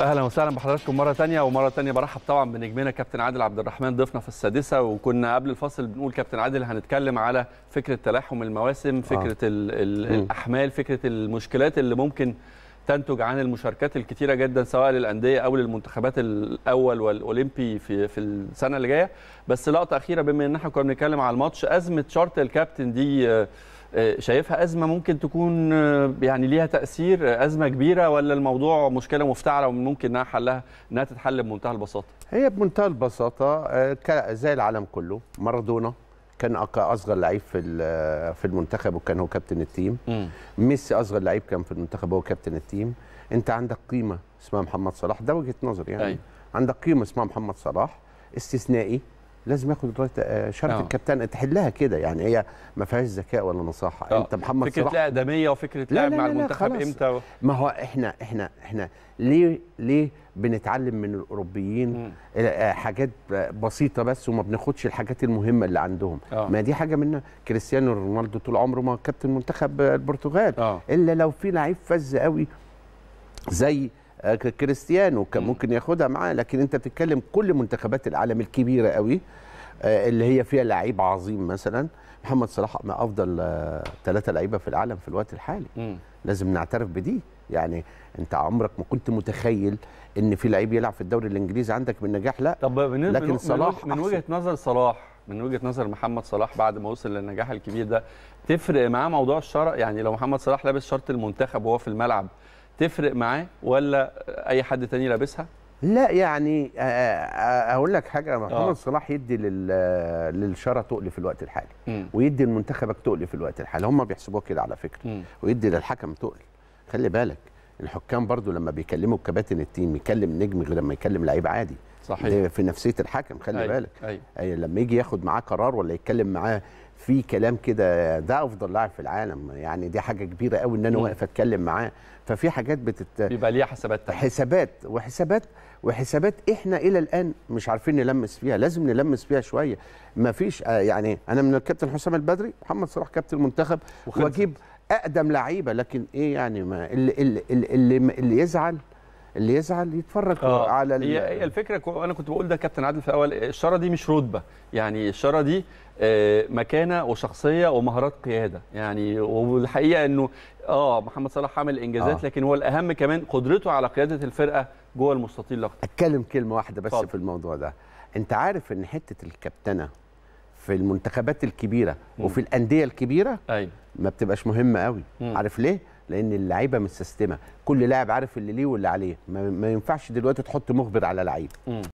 اهلا وسهلا بحضراتكم مره ثانيه ومره ثانيه برحب طبعا بنجمنا كابتن عادل عبد الرحمن ضيفنا في السادسه وكنا قبل الفاصل بنقول كابتن عادل هنتكلم على فكره تلاحم المواسم آه. فكره آه. الـ الـ الاحمال فكره المشكلات اللي ممكن تنتج عن المشاركات الكتيرة جدا سواء للأندية أو للمنتخبات الأول والأولمبي في في السنة اللي جاية بس لقطة أخيرة بما إن احنا كنا بنتكلم على الماتش أزمة شرط الكابتن دي آه، شايفها ازمه ممكن تكون آه، يعني ليها تاثير آه، ازمه كبيره ولا الموضوع مشكله مفتعله وممكن انها حلها انها تتحل بمنتهى البساطه هي بمنتهى البساطه آه، زي العالم كله مارادونا كان اصغر لعيب في في المنتخب وكان هو كابتن التيم م. ميسي اصغر لعيب كان في المنتخب هو كابتن التيم انت عندك قيمه اسمها محمد صلاح ده وجهه نظر يعني أي. أيوة. عندك قيمه اسمها محمد صلاح استثنائي لازم ياخد آه،, آه. الكابتن تحلها كده يعني هي ما فيهاش ذكاء ولا نصاحه آه. انت محمد فكره لا ادميه وفكره لعب مع المنتخب امتى و... ما هو احنا احنا احنا ليه ليه بنتعلم من الاوروبيين آه، حاجات بسيطه بس وما بناخدش الحاجات المهمه اللي عندهم آه. ما دي حاجه منها كريستيانو رونالدو طول عمره ما كابتن منتخب البرتغال آه. الا لو في لعيب فز قوي زي آه، كريستيانو كان ممكن ياخدها معاه لكن انت بتتكلم كل منتخبات العالم الكبيره قوي آه، اللي هي فيها لعيب عظيم مثلا محمد صلاح من افضل ثلاثه آه، لعيبه في العالم في الوقت الحالي م. لازم نعترف بدي يعني انت عمرك ما كنت متخيل ان في لعيب يلعب في الدوري الانجليزي عندك بالنجاح لا طب من لكن من صلاح من وجهه نظر صلاح من وجهه نظر محمد صلاح بعد ما وصل للنجاح الكبير ده تفرق معاه موضوع الشرع يعني لو محمد صلاح لابس شرط المنتخب وهو في الملعب تفرق معاه ولا اي حد تاني لابسها لا يعني آه، آه، آه، اقول لك حاجه محمد صلاح يدي للشرى تقل في الوقت الحالي ويدي لمنتخبك تقل في الوقت الحالي هم بيحسبوها كده على فكره ويدي للحكم تقل خلي بالك الحكام برضو لما بيكلموا كباتن التيم يكلم نجم غير لما يكلم لعيب عادي صحيح في نفسيه الحكم خلي أي. أيوة، بالك أي. أيوة. أي أيوة، لما يجي ياخد معاه قرار ولا يتكلم معاه في كلام كده ده افضل لاعب في العالم يعني دي حاجه كبيره قوي ان انا واقف اتكلم معاه ففي حاجات بتت بيبقى ليها حسابات تانية. حسابات وحسابات وحسابات احنا الى الان مش عارفين نلمس فيها لازم نلمس فيها شويه ما فيش آه، يعني انا من الكابتن حسام البدري محمد صلاح كابتن المنتخب واجيب اقدم لعيبه لكن ايه يعني ما اللي, اللي, اللي, اللي يزعل اللي يزعل يتفرج آه. على هي الفكره انا كنت بقول ده كابتن عادل في الاول الشاره دي مش رتبه يعني الشاره دي آه، مكانه وشخصيه ومهارات قياده يعني والحقيقه انه اه محمد صلاح عمل انجازات آه. لكن هو الاهم كمان قدرته على قياده الفرقه جوه المستطيل الاخضر اتكلم كلمه واحده بس فضل. في الموضوع ده انت عارف ان حته الكابتنه في المنتخبات الكبيره م. وفي الانديه الكبيره أيوة. ما بتبقاش مهمه قوي م. عارف ليه لان اللعيبه متسيستمه كل لاعب عارف اللي ليه واللي عليه ما, ينفعش دلوقتي تحط مخبر على لعيب